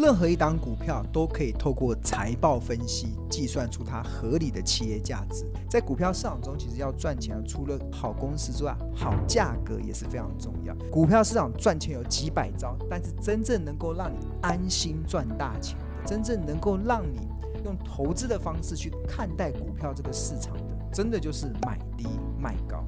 任何一档股票都可以透过财报分析计算出它合理的企业价值。在股票市场中，其实要赚钱，除了好公司之外，好价格也是非常重要。股票市场赚钱有几百招，但是真正能够让你安心赚大钱，的，真正能够让你用投资的方式去看待股票这个市场的，真的就是买低卖高。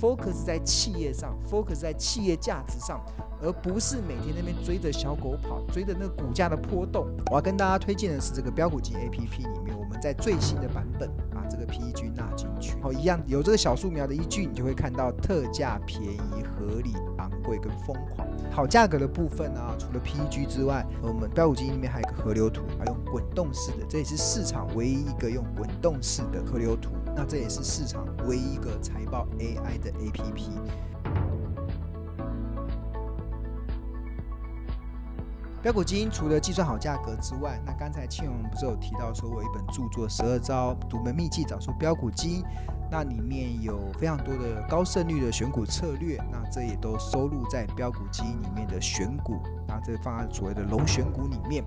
focus 在企业上，focus 在企业价值上，而不是每天那边追着小狗跑，追着那个股价的波动。我要跟大家推荐的是这个标股金 A P P 里面，我们在最新的版本把这个 P E G 纳进去。哦，一样有这个小树苗的依据，你就会看到特价、便宜、合理、昂贵跟疯狂好价格的部分呢。除了 P E G 之外，我们标股金里面还有个河流图，还用滚动式的，这也是市场唯一一个用滚动式的河流图。那这也是市场唯一一个财报 AI 的 APP。标股基因除了计算好价格之外，那刚才庆荣不是有提到说，我一本著作《十二招独门秘籍找出标股基因》，那里面有非常多的高胜率的选股策略，那这也都收录在标股基因里面的选股，那这放在所谓的龙选股里面。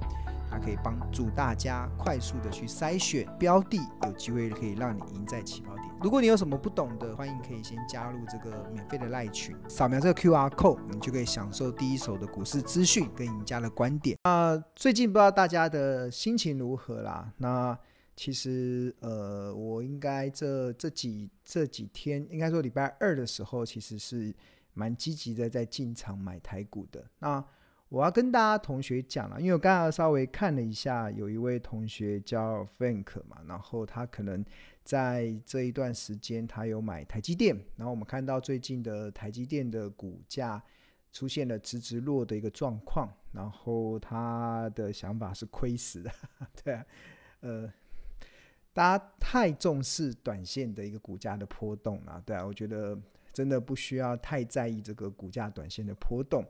可以帮助大家快速的去筛选标的，有机会可以让你赢在起跑点。如果你有什么不懂的，欢迎可以先加入这个免费的赖群，扫描这个 Q R code，你就可以享受第一手的股市资讯跟赢家的观点。那最近不知道大家的心情如何啦？那其实呃，我应该这这几这几天，应该说礼拜二的时候，其实是蛮积极的在进场买台股的。那我要跟大家同学讲了，因为我刚才稍微看了一下，有一位同学叫 Frank 嘛，然后他可能在这一段时间，他有买台积电，然后我们看到最近的台积电的股价出现了直直落的一个状况，然后他的想法是亏死的，对，呃，大家太重视短线的一个股价的波动啊，对啊，我觉得真的不需要太在意这个股价短线的波动。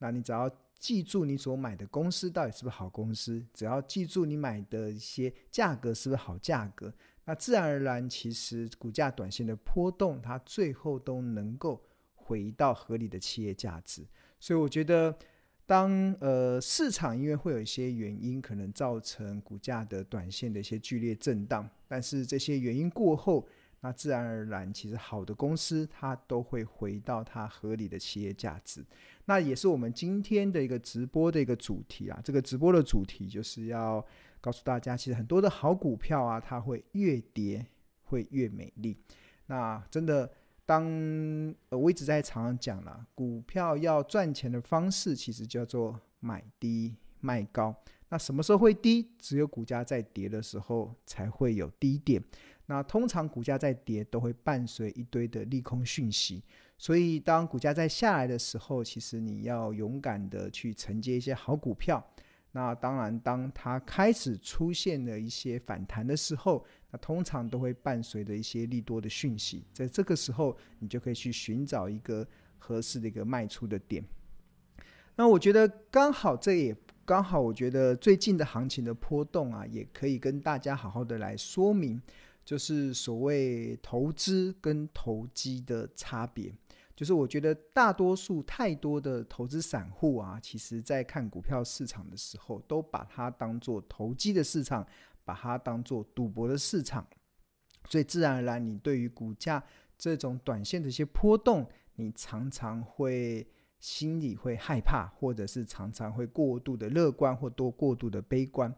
那你只要记住你所买的公司到底是不是好公司，只要记住你买的一些价格是不是好价格，那自然而然，其实股价短线的波动，它最后都能够回到合理的企业价值。所以我觉得，当呃市场因为会有一些原因，可能造成股价的短线的一些剧烈震荡，但是这些原因过后，那自然而然，其实好的公司它都会回到它合理的企业价值。那也是我们今天的一个直播的一个主题啊。这个直播的主题就是要告诉大家，其实很多的好股票啊，它会越跌会越美丽。那真的，当呃我一直在场上讲了，股票要赚钱的方式，其实叫做买低卖高。那什么时候会低？只有股价在跌的时候才会有低点。那通常股价在跌都会伴随一堆的利空讯息，所以当股价在下来的时候，其实你要勇敢的去承接一些好股票。那当然，当它开始出现了一些反弹的时候，那通常都会伴随着一些利多的讯息，在这个时候，你就可以去寻找一个合适的一个卖出的点。那我觉得刚好这也刚好，我觉得最近的行情的波动啊，也可以跟大家好好的来说明。就是所谓投资跟投机的差别，就是我觉得大多数太多的投资散户啊，其实在看股票市场的时候，都把它当做投机的市场，把它当做赌博的市场，所以自然而然，你对于股价这种短线的一些波动，你常常会心里会害怕，或者是常常会过度的乐观或多过度的悲观。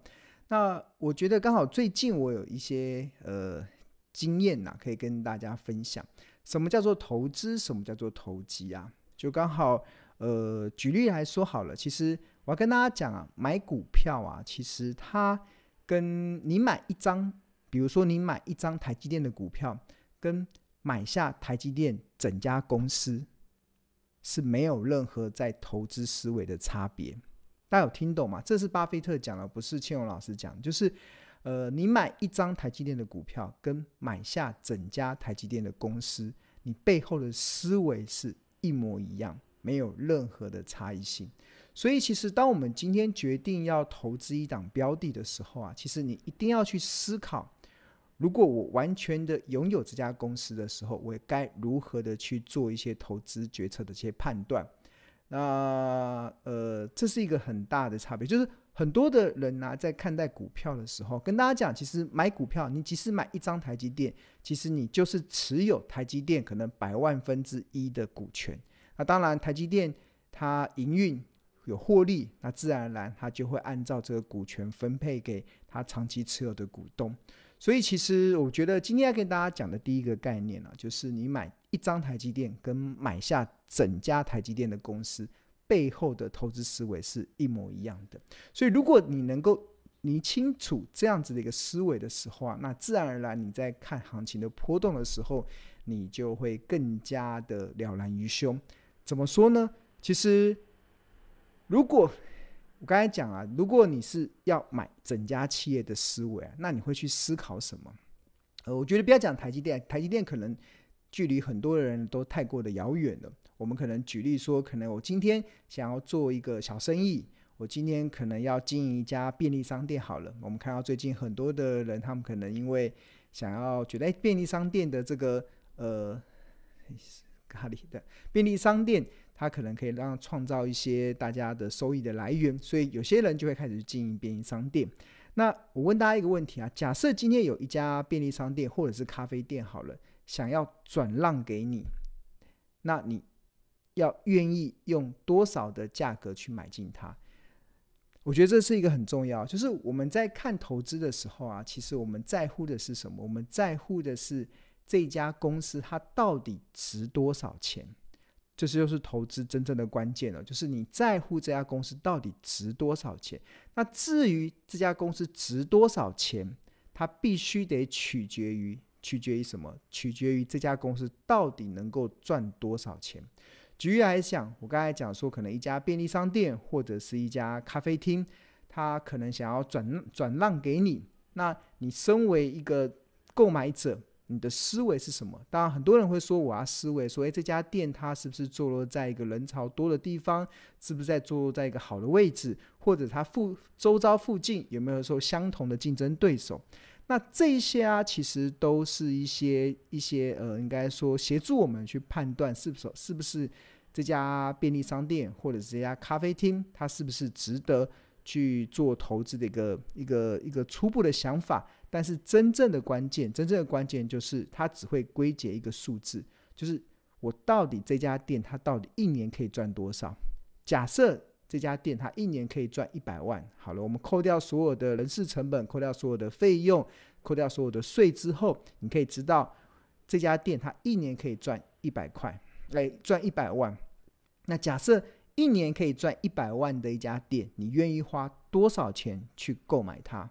那我觉得刚好最近我有一些呃经验呐，可以跟大家分享。什么叫做投资？什么叫做投机啊？就刚好呃，举例来说好了。其实我要跟大家讲啊，买股票啊，其实它跟你买一张，比如说你买一张台积电的股票，跟买下台积电整家公司是没有任何在投资思维的差别。大家有听懂吗？这是巴菲特讲的，不是千荣老师讲。就是，呃，你买一张台积电的股票，跟买下整家台积电的公司，你背后的思维是一模一样，没有任何的差异性。所以，其实当我们今天决定要投资一档标的的时候啊，其实你一定要去思考，如果我完全的拥有这家公司的时候，我该如何的去做一些投资决策的一些判断。那呃，这是一个很大的差别，就是很多的人呢，在看待股票的时候，跟大家讲，其实买股票，你即使买一张台积电，其实你就是持有台积电可能百万分之一的股权。那当然，台积电它营运有获利，那自然而然它就会按照这个股权分配给它长期持有的股东。所以，其实我觉得今天要跟大家讲的第一个概念呢，就是你买。一张台积电跟买下整家台积电的公司背后的投资思维是一模一样的，所以如果你能够你清楚这样子的一个思维的时候啊，那自然而然你在看行情的波动的时候，你就会更加的了然于胸。怎么说呢？其实如果我刚才讲啊，如果你是要买整家企业的思维啊，那你会去思考什么？呃，我觉得不要讲台积电，台积电可能。距离很多人都太过的遥远了。我们可能举例说，可能我今天想要做一个小生意，我今天可能要经营一家便利商店。好了，我们看到最近很多的人，他们可能因为想要觉得便利商店的这个呃咖喱的便利商店，它可能可以让创造一些大家的收益的来源，所以有些人就会开始经营便利商店。那我问大家一个问题啊，假设今天有一家便利商店或者是咖啡店，好了。想要转让给你，那你要愿意用多少的价格去买进它？我觉得这是一个很重要，就是我们在看投资的时候啊，其实我们在乎的是什么？我们在乎的是这家公司它到底值多少钱？这是就是投资真正的关键了，就是你在乎这家公司到底值多少钱。那至于这家公司值多少钱，它必须得取决于。取决于什么？取决于这家公司到底能够赚多少钱。举例来讲，我刚才讲说，可能一家便利商店或者是一家咖啡厅，他可能想要转转让给你，那你身为一个购买者，你的思维是什么？当然，很多人会说，我要思维说，诶，这家店它是不是坐落在一个人潮多的地方？是不是在坐落在一个好的位置？或者它附周遭附近有没有说相同的竞争对手？那这些啊，其实都是一些一些呃，应该说协助我们去判断是不是是不是这家便利商店或者这家咖啡厅，它是不是值得去做投资的一个一个一个初步的想法。但是真正的关键，真正的关键就是它只会归结一个数字，就是我到底这家店它到底一年可以赚多少。假设。这家店它一年可以赚一百万。好了，我们扣掉所有的人事成本，扣掉所有的费用，扣掉所有的税之后，你可以知道这家店它一年可以赚一百块，来赚一百万。那假设一年可以赚一百万的一家店，你愿意花多少钱去购买它？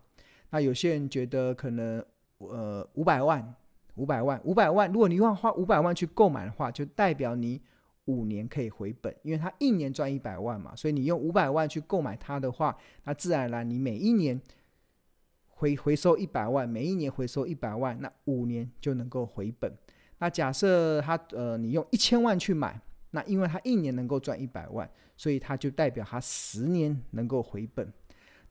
那有些人觉得可能呃五百万、五百万、五百万。如果你愿意花五百万去购买的话，就代表你。五年可以回本，因为它一年赚一百万嘛，所以你用五百万去购买它的话，那自然而然你每一年回回收一百万，每一年回收一百万，那五年就能够回本。那假设它呃，你用一千万去买，那因为它一年能够赚一百万，所以它就代表它十年能够回本。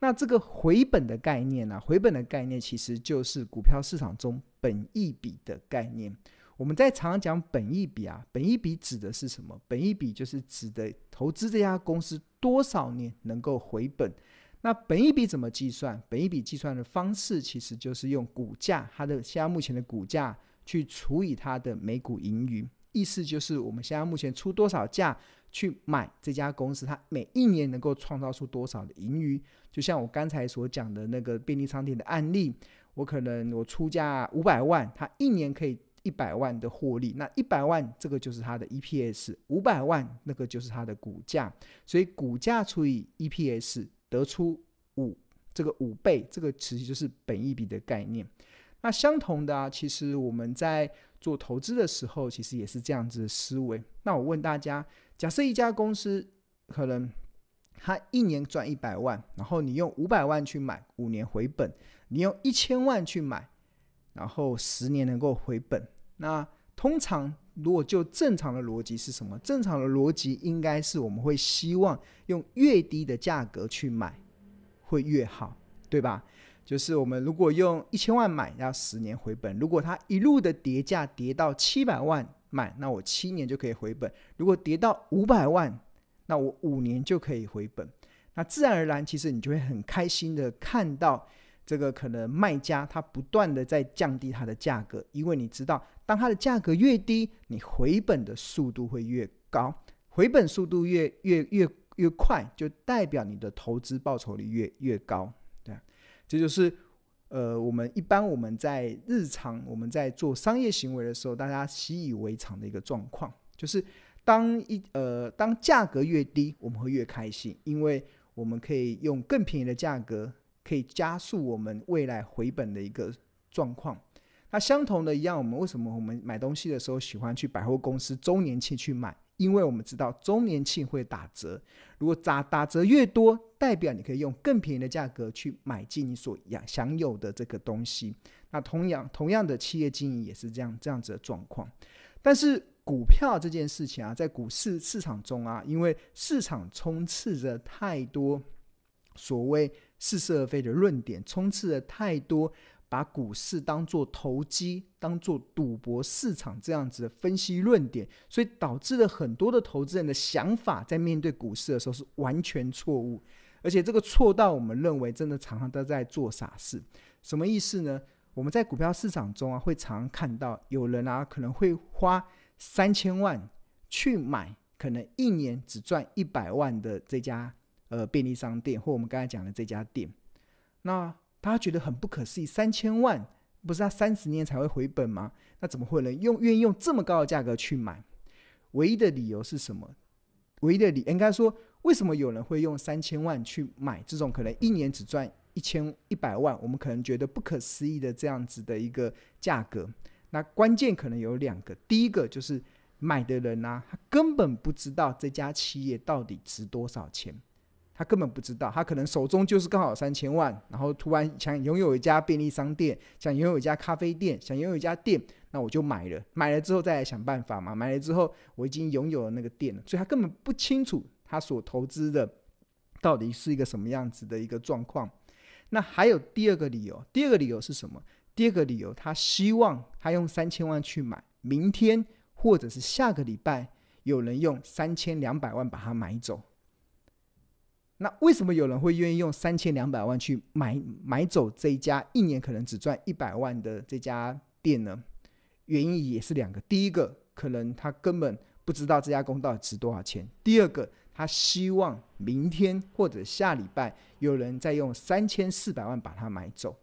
那这个回本的概念呢？回本的概念其实就是股票市场中本一比的概念。我们在常讲本一笔啊，本一笔指的是什么？本一笔就是指的投资这家公司多少年能够回本。那本一笔怎么计算？本一笔计算的方式其实就是用股价，它的现在目前的股价去除以它的每股盈余，意思就是我们现在目前出多少价去买这家公司，它每一年能够创造出多少的盈余。就像我刚才所讲的那个便利商店的案例，我可能我出价五百万，它一年可以。一百万的获利，那一百万这个就是它的 EPS，五百万那个就是它的股价，所以股价除以 EPS 得出五，这个五倍，这个其实就是本一比的概念。那相同的，啊，其实我们在做投资的时候，其实也是这样子的思维。那我问大家，假设一家公司可能它一年赚一百万，然后你用五百万去买，五年回本；你用一千万去买。然后十年能够回本，那通常如果就正常的逻辑是什么？正常的逻辑应该是我们会希望用越低的价格去买，会越好，对吧？就是我们如果用一千万买，要十年回本；如果它一路的跌价跌到七百万买，那我七年就可以回本；如果跌到五百万，那我五年就可以回本。那自然而然，其实你就会很开心的看到。这个可能卖家他不断的在降低它的价格，因为你知道，当它的价格越低，你回本的速度会越高，回本速度越越越越快，就代表你的投资报酬率越越高。对，这就是呃，我们一般我们在日常我们在做商业行为的时候，大家习以为常的一个状况，就是当一呃，当价格越低，我们会越开心，因为我们可以用更便宜的价格。可以加速我们未来回本的一个状况。那相同的一样，我们为什么我们买东西的时候喜欢去百货公司周年庆去买？因为我们知道周年庆会打折。如果打打折越多，代表你可以用更便宜的价格去买进你所想有的这个东西。那同样同样的企业经营也是这样这样子的状况。但是股票这件事情啊，在股市市场中啊，因为市场充斥着太多所谓。似是而非的论点，充斥了太多把股市当做投机、当做赌博市场这样子的分析论点，所以导致了很多的投资人的想法在面对股市的时候是完全错误，而且这个错到我们认为真的常常都在做傻事。什么意思呢？我们在股票市场中啊，会常看到有人啊，可能会花三千万去买，可能一年只赚一百万的这家。呃，便利商店或我们刚才讲的这家店，那他觉得很不可思议，三千万不是他三十年才会回本吗？那怎么会能用愿意用这么高的价格去买？唯一的理由是什么？唯一的理应该说，为什么有人会用三千万去买这种可能一年只赚一千一百万，我们可能觉得不可思议的这样子的一个价格？那关键可能有两个，第一个就是买的人呐，他根本不知道这家企业到底值多少钱。他根本不知道，他可能手中就是刚好三千万，然后突然想拥有一家便利商店，想拥有一家咖啡店，想拥有一家店，那我就买了，买了之后再来想办法嘛。买了之后，我已经拥有了那个店了，所以他根本不清楚他所投资的到底是一个什么样子的一个状况。那还有第二个理由，第二个理由是什么？第二个理由，他希望他用三千万去买，明天或者是下个礼拜有人用三千两百万把它买走。那为什么有人会愿意用三千两百万去买买走这一家一年可能只赚一百万的这家店呢？原因也是两个：第一个，可能他根本不知道这家公司到底值多少钱；第二个，他希望明天或者下礼拜有人再用三千四百万把它买走。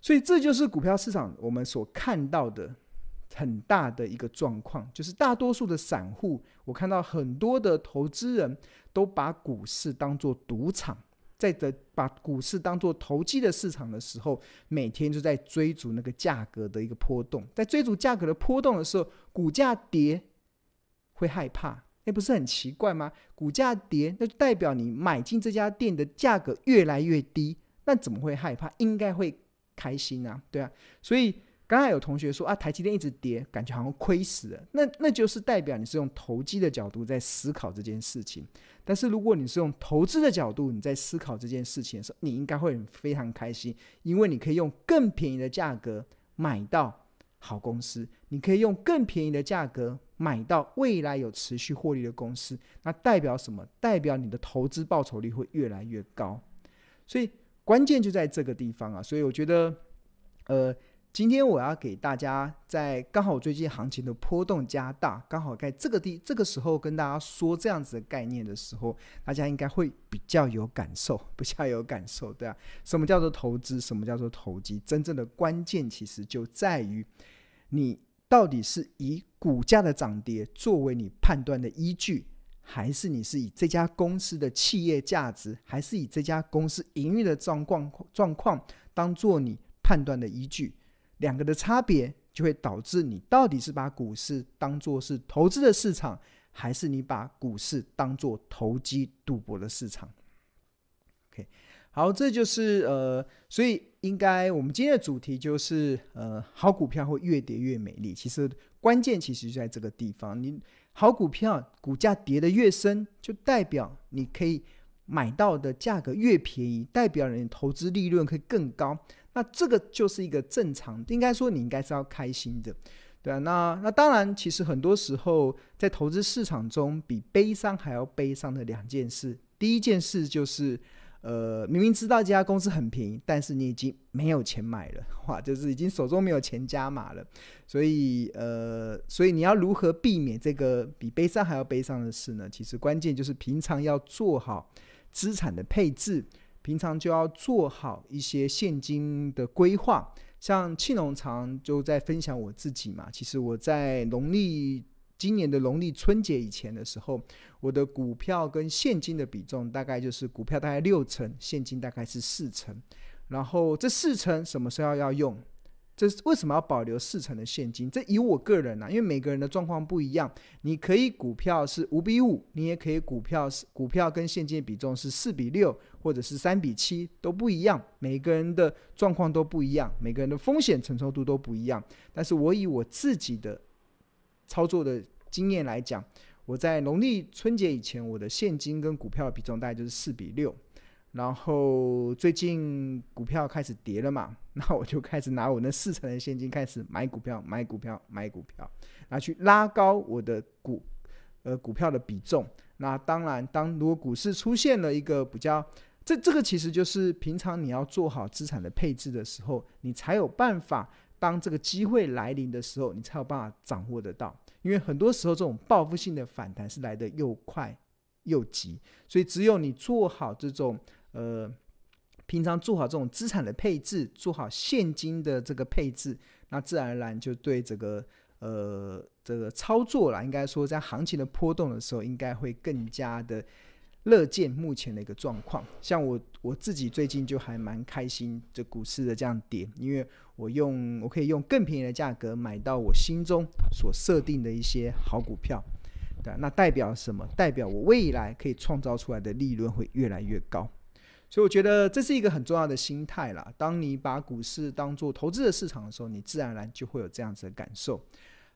所以，这就是股票市场我们所看到的。很大的一个状况，就是大多数的散户，我看到很多的投资人都把股市当做赌场，在的把股市当做投机的市场的时候，每天就在追逐那个价格的一个波动，在追逐价格的波动的时候，股价跌会害怕，那不是很奇怪吗？股价跌，那就代表你买进这家店的价格越来越低，那怎么会害怕？应该会开心啊，对啊，所以。刚才有同学说啊，台积电一直跌，感觉好像亏死了。那那就是代表你是用投机的角度在思考这件事情。但是如果你是用投资的角度，你在思考这件事情的时候，你应该会非常开心，因为你可以用更便宜的价格买到好公司，你可以用更便宜的价格买到未来有持续获利的公司。那代表什么？代表你的投资报酬率会越来越高。所以关键就在这个地方啊。所以我觉得，呃。今天我要给大家，在刚好最近行情的波动加大，刚好在这个地这个时候跟大家说这样子的概念的时候，大家应该会比较有感受，比较有感受，对吧？什么叫做投资？什么叫做投机？真正的关键其实就在于，你到底是以股价的涨跌作为你判断的依据，还是你是以这家公司的企业价值，还是以这家公司营运的状况状况当做你判断的依据？两个的差别就会导致你到底是把股市当做是投资的市场，还是你把股市当做投机赌博的市场？OK，好，这就是呃，所以应该我们今天的主题就是呃，好股票会越跌越美丽。其实关键其实就在这个地方，你好股票股价跌得越深，就代表你可以。买到的价格越便宜，代表你投资利润可以更高。那这个就是一个正常，应该说你应该是要开心的，对吧？那那当然，其实很多时候在投资市场中，比悲伤还要悲伤的两件事，第一件事就是，呃，明明知道这家公司很便宜，但是你已经没有钱买了，哇，就是已经手中没有钱加码了。所以呃，所以你要如何避免这个比悲伤还要悲伤的事呢？其实关键就是平常要做好。资产的配置，平常就要做好一些现金的规划。像庆农场就在分享我自己嘛，其实我在农历今年的农历春节以前的时候，我的股票跟现金的比重大概就是股票大概六成，现金大概是四成。然后这四成什么时候要用？这是为什么要保留四成的现金？这以我个人啊，因为每个人的状况不一样，你可以股票是五比五，你也可以股票是股票跟现金比重是四比六，或者是三比七都不一样。每个人的状况都不一样，每个人的风险承受度都不一样。但是我以我自己的操作的经验来讲，我在农历春节以前，我的现金跟股票比重大概就是四比六。然后最近股票开始跌了嘛，那我就开始拿我那四成的现金开始买股票，买股票，买股票，后去拉高我的股，呃，股票的比重。那当然，当如果股市出现了一个比较，这这个其实就是平常你要做好资产的配置的时候，你才有办法。当这个机会来临的时候，你才有办法掌握得到。因为很多时候这种报复性的反弹是来的又快又急，所以只有你做好这种。呃，平常做好这种资产的配置，做好现金的这个配置，那自然而然就对这个呃这个操作啦，应该说在行情的波动的时候，应该会更加的乐见目前的一个状况。像我我自己最近就还蛮开心，这股市的这样跌，因为我用我可以用更便宜的价格买到我心中所设定的一些好股票，对，那代表什么？代表我未来可以创造出来的利润会越来越高。所以我觉得这是一个很重要的心态啦。当你把股市当做投资的市场的时候，你自然而然就会有这样子的感受。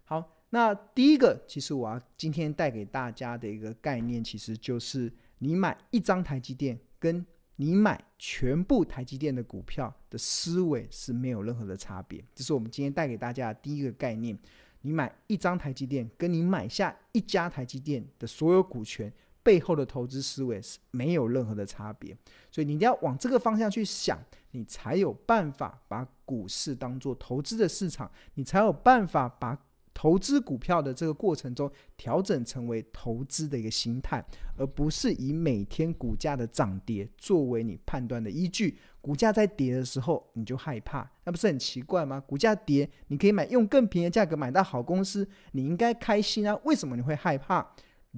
好，那第一个，其实我要今天带给大家的一个概念，其实就是你买一张台积电，跟你买全部台积电的股票的思维是没有任何的差别。这是我们今天带给大家的第一个概念。你买一张台积电，跟你买下一家台积电的所有股权。背后的投资思维是没有任何的差别，所以你一定要往这个方向去想，你才有办法把股市当做投资的市场，你才有办法把投资股票的这个过程中调整成为投资的一个心态，而不是以每天股价的涨跌作为你判断的依据。股价在跌的时候你就害怕，那不是很奇怪吗？股价跌你可以买用更便宜的价格买到好公司，你应该开心啊，为什么你会害怕？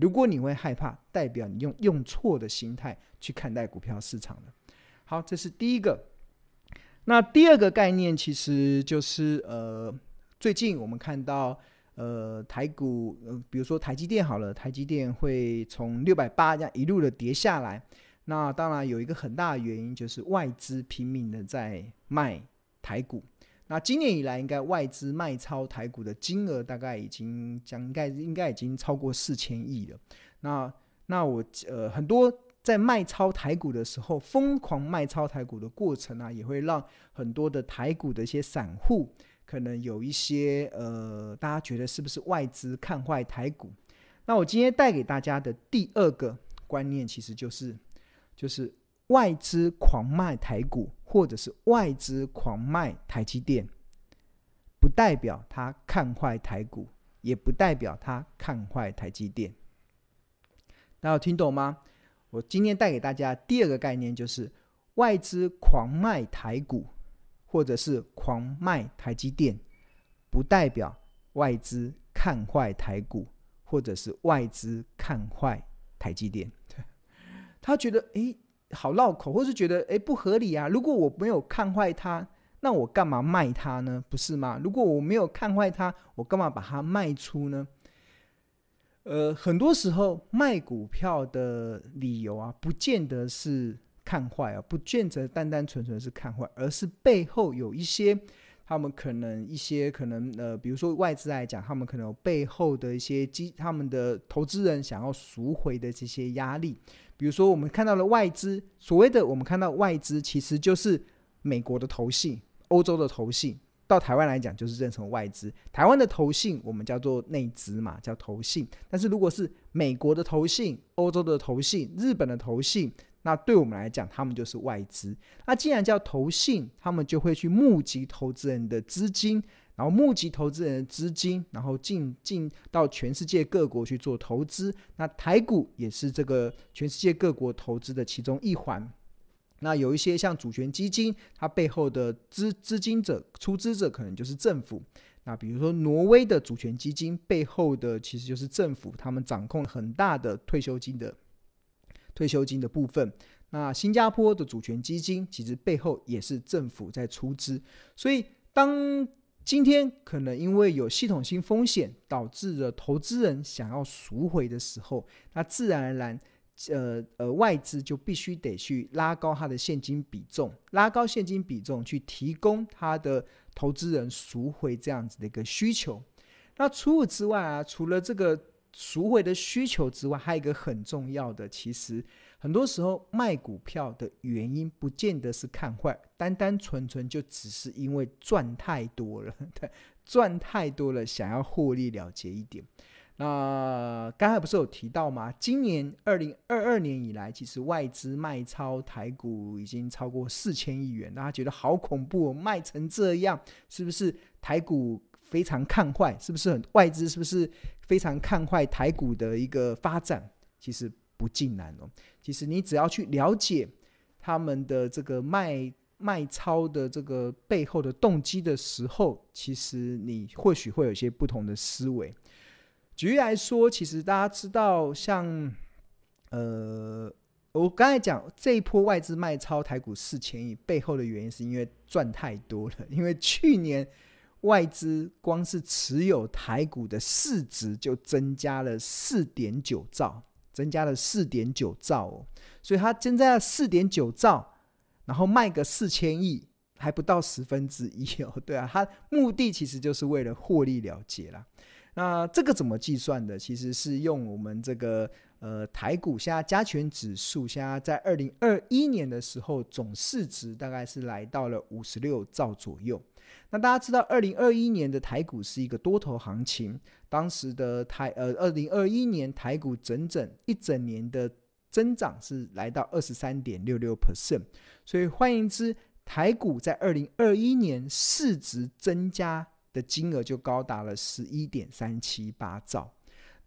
如果你会害怕，代表你用用错的心态去看待股票市场了。好，这是第一个。那第二个概念其实就是呃，最近我们看到呃台股，比如说台积电好了，台积电会从六百八这样一路的跌下来。那当然有一个很大的原因就是外资拼命的在卖台股。那今年以来，应该外资卖超台股的金额大概已经将应该应该已经超过四千亿了。那那我呃，很多在卖超台股的时候，疯狂卖超台股的过程呢，也会让很多的台股的一些散户可能有一些呃，大家觉得是不是外资看坏台股？那我今天带给大家的第二个观念，其实就是就是。外资狂卖台股，或者是外资狂卖台积电，不代表他看坏台股，也不代表他看坏台积电。大家听懂吗？我今天带给大家第二个概念，就是外资狂卖台股，或者是狂卖台积电，不代表外资看坏台股，或者是外资看坏台积电。他觉得，哎。好绕口，或是觉得诶不合理啊？如果我没有看坏它，那我干嘛卖它呢？不是吗？如果我没有看坏它，我干嘛把它卖出呢？呃，很多时候卖股票的理由啊，不见得是看坏，啊，不见得单单纯纯是看坏，而是背后有一些他们可能一些可能呃，比如说外资来讲，他们可能有背后的一些基，他们的投资人想要赎回的这些压力。比如说，我们看到的外资，所谓的我们看到外资，其实就是美国的投信、欧洲的投信，到台湾来讲就是认成外资。台湾的投信我们叫做内资嘛，叫投信。但是如果是美国的投信、欧洲的投信、日本的投信，那对我们来讲，他们就是外资。那既然叫投信，他们就会去募集投资人的资金。然后募集投资人的资金，然后进进到全世界各国去做投资。那台股也是这个全世界各国投资的其中一环。那有一些像主权基金，它背后的资资金者出资者可能就是政府。那比如说挪威的主权基金背后的其实就是政府，他们掌控很大的退休金的退休金的部分。那新加坡的主权基金其实背后也是政府在出资，所以当。今天可能因为有系统性风险，导致了投资人想要赎回的时候，那自然而然，呃呃，外资就必须得去拉高它的现金比重，拉高现金比重去提供它的投资人赎回这样子的一个需求。那除此之外啊，除了这个赎回的需求之外，还有一个很重要的，其实。很多时候卖股票的原因不见得是看坏，单单纯纯就只是因为赚太多了，赚太多了想要获利了结一点。那刚才不是有提到吗？今年二零二二年以来，其实外资卖超台股已经超过四千亿元，大家觉得好恐怖，卖成这样是不是台股非常看坏？是不是很外资是不是非常看坏台股的一个发展？其实。不近然哦。其实你只要去了解他们的这个卖卖超的这个背后的动机的时候，其实你或许会有一些不同的思维。举例来说，其实大家知道，像呃，我刚才讲这一波外资卖超台股四千亿背后的原因，是因为赚太多了。因为去年外资光是持有台股的市值就增加了四点九兆。增加了四点九兆哦，所以它增加了四点九兆，然后卖个四千亿，还不到十分之一哦。对啊，它目的其实就是为了获利了结啦。那这个怎么计算的？其实是用我们这个。呃，台股现在加权指数现在在二零二一年的时候，总市值大概是来到了五十六兆左右。那大家知道，二零二一年的台股是一个多头行情，当时的台呃，二零二一年台股整整一整年的增长是来到二十三点六六 percent，所以换言之，台股在二零二一年市值增加的金额就高达了十一点三七八兆。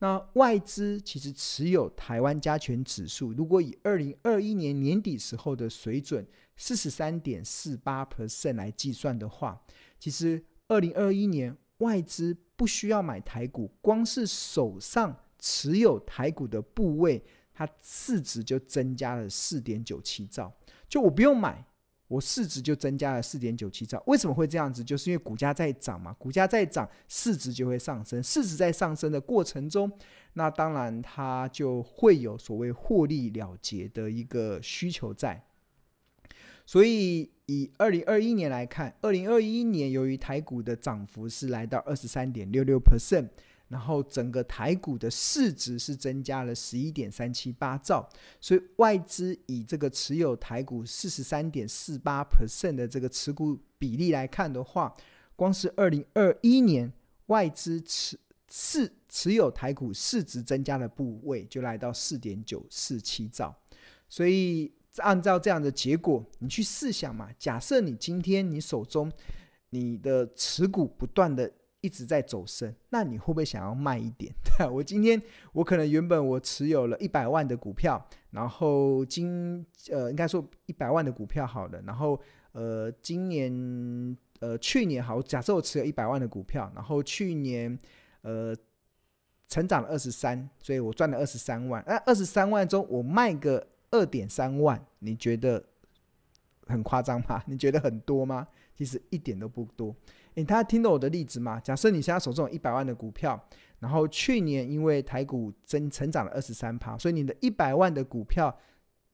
那外资其实持有台湾加权指数，如果以二零二一年年底时候的水准四十三点四八 percent 来计算的话，其实二零二一年外资不需要买台股，光是手上持有台股的部位，它市值就增加了四点九七兆，就我不用买。我市值就增加了四点九七兆，为什么会这样子？就是因为股价在涨嘛，股价在涨，市值就会上升，市值在上升的过程中，那当然它就会有所谓获利了结的一个需求在。所以以二零二一年来看，二零二一年由于台股的涨幅是来到二十三点六六 percent。然后，整个台股的市值是增加了十一点三七八兆，所以外资以这个持有台股四十三点四八 percent 的这个持股比例来看的话，光是二零二一年外资持市持有台股市值增加的部位就来到四点九四七兆，所以按照这样的结果，你去试想嘛，假设你今天你手中你的持股不断的。一直在走升，那你会不会想要卖一点？我今天我可能原本我持有了一百万的股票，然后今呃应该说一百万的股票好了，然后呃今年呃去年好，假设我持有一百万的股票，然后去年呃成长了二十三，所以我赚了二十三万。那二十三万中我卖个二点三万，你觉得很夸张吗？你觉得很多吗？其实一点都不多。诶，大家听到我的例子吗？假设你现在手中有一百万的股票，然后去年因为台股增成长了二十三趴，所以你的一百万的股票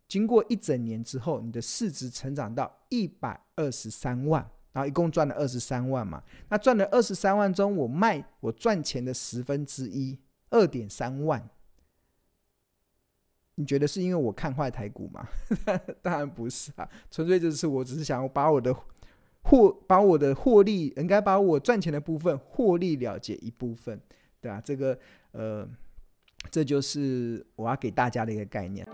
经过一整年之后，你的市值成长到一百二十三万，然后一共赚了二十三万嘛？那赚了二十三万中，我卖我赚钱的十分之一，二点三万，你觉得是因为我看坏台股吗？当然不是啊，纯粹就是我只是想要把我的。获把我的获利，应该把我赚钱的部分获利了结一部分，对吧？这个呃，这就是我要给大家的一个概念。